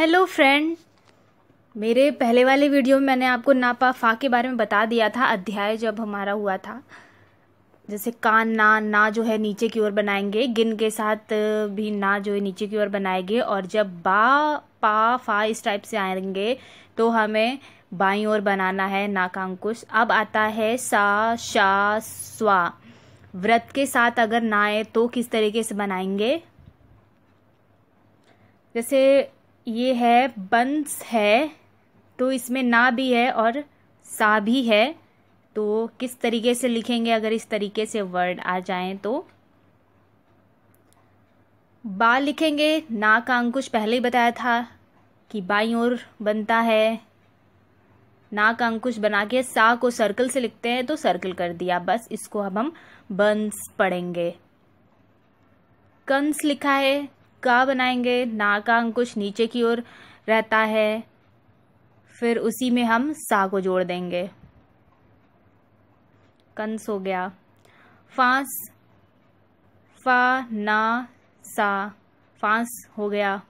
hello friend मेरे पहले वाले वीडियो में मैंने आपको नापा फा के बारे में बता दिया था अध्याय जब हमारा हुआ था जैसे कान ना ना जो है नीचे की ओर बनाएंगे गिन के साथ भी ना जो है नीचे की ओर बनाएंगे और जब बा पा फा इस टाइप से आएंगे तो हमें बाई ओर बनाना है ना अंकुश अब आता है सा शा स्वा व्रत के साथ अगर ना आए तो किस तरीके से बनाएंगे जैसे ये है बंस है तो इसमें ना भी है और सा भी है तो किस तरीके से लिखेंगे अगर इस तरीके से वर्ड आ जाएं तो बा लिखेंगे ना का अंकुश पहले ही बताया था कि बाई और बनता है ना का अंकुश बना के सा को सर्कल से लिखते हैं तो सर्कल कर दिया बस इसको अब हम बंस पढ़ेंगे कंस लिखा है का बनाएंगे ना का अंकुश नीचे की ओर रहता है फिर उसी में हम सा को जोड़ देंगे कंस हो गया फांस फा ना सा फांस हो गया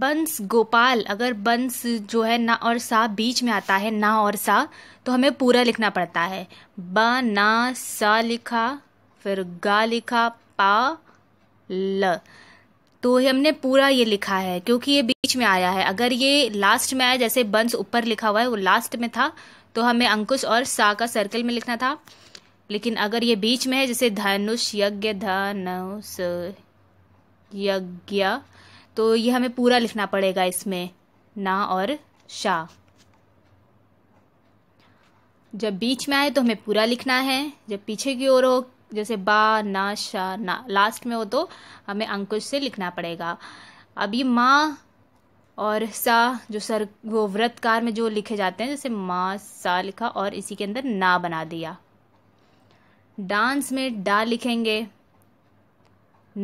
बंस गोपाल अगर बंस जो है ना और सा बीच में आता है ना और सा तो हमें पूरा लिखना पड़ता है ब ना सा लिखा फिर गा लिखा पा ल तो हमने पूरा ये लिखा है क्योंकि ये बीच में आया है अगर ये लास्ट में आया जैसे बंस ऊपर लिखा हुआ है वो लास्ट में था तो हमें अंकुश और सा का सर्कल में लिखना था लेकिन अगर ये बीच में है जैसे धनुष यज्ञ धनुष यज्ञ तो ये हमें पूरा लिखना पड़ेगा इसमें ना और शाह जब बीच में आए तो हमें पूरा लिखना है जब पीछे की ओर हो जैसे बा ना शाह ना लास्ट में हो तो हमें अंकुश से लिखना पड़ेगा अभी माँ और सा जो सर वो व्रतकार में जो लिखे जाते हैं जैसे माँ सा लिखा और इसी के अंदर ना बना दिया डांस में डा लिखेंगे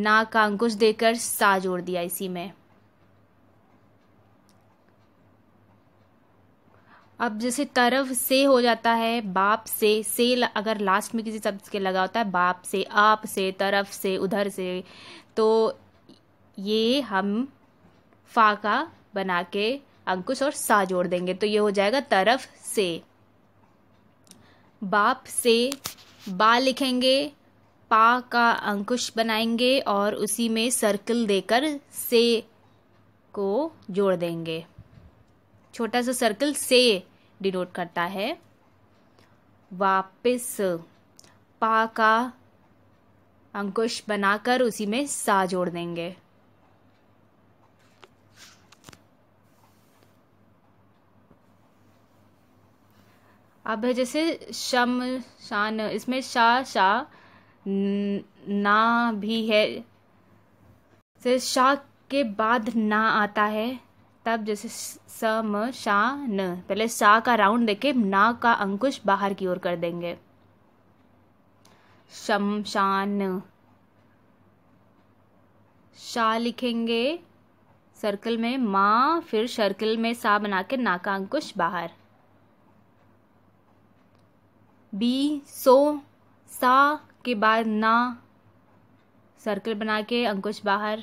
ना का अंकुश देकर सा जोड़ दिया इसी में अब जैसे तरफ से हो जाता है बाप से से अगर लास्ट में किसी शब्द के लगा होता है बाप से आप से तरफ से उधर से तो ये हम फा का बना के अंकुश और सा जोड़ देंगे तो ये हो जाएगा तरफ से बाप से बा लिखेंगे पा का अंकुश बनाएंगे और उसी में सर्कल देकर से को जोड़ देंगे छोटा सा सर्कल से डिनोट करता है वापस पा का अंकुश बनाकर उसी में सा जोड़ देंगे अब है जैसे शम शान इसमें शाह शाह ना भी है से शाह के बाद ना आता है तब जैसे स म शा न पहले शा का राउंड देके ना का अंकुश बाहर की ओर कर देंगे शान शाह लिखेंगे सर्कल में मा फिर सर्कल में सा बना के ना का अंकुश बाहर बी सो सा उसके बाद ना सर्कल बना के अंकुश बाहर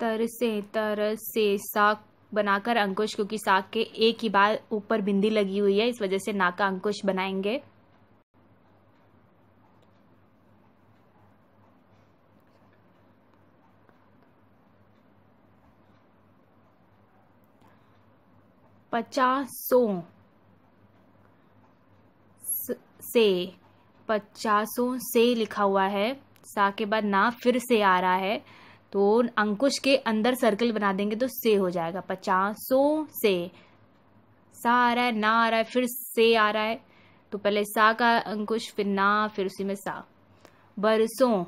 तर से तर से साक बनाकर अंकुश क्योंकि साग के एक ही बार ऊपर बिंदी लगी हुई है इस वजह से नाका अंकुश बनाएंगे पचासों से पचासों से लिखा हुआ है सा के बाद ना फिर से आ रहा है तो अंकुश के अंदर सर्कल बना देंगे तो से हो जाएगा पचासों से सा आ रहा है ना आ रहा है फिर से आ रहा है तो पहले सा का अंकुश फिर ना फिर उसी में सा बरसों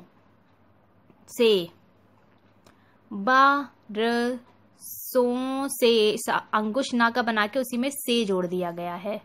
से बा सो से अंगुश ना का बना के उसी में से जोड़ दिया गया है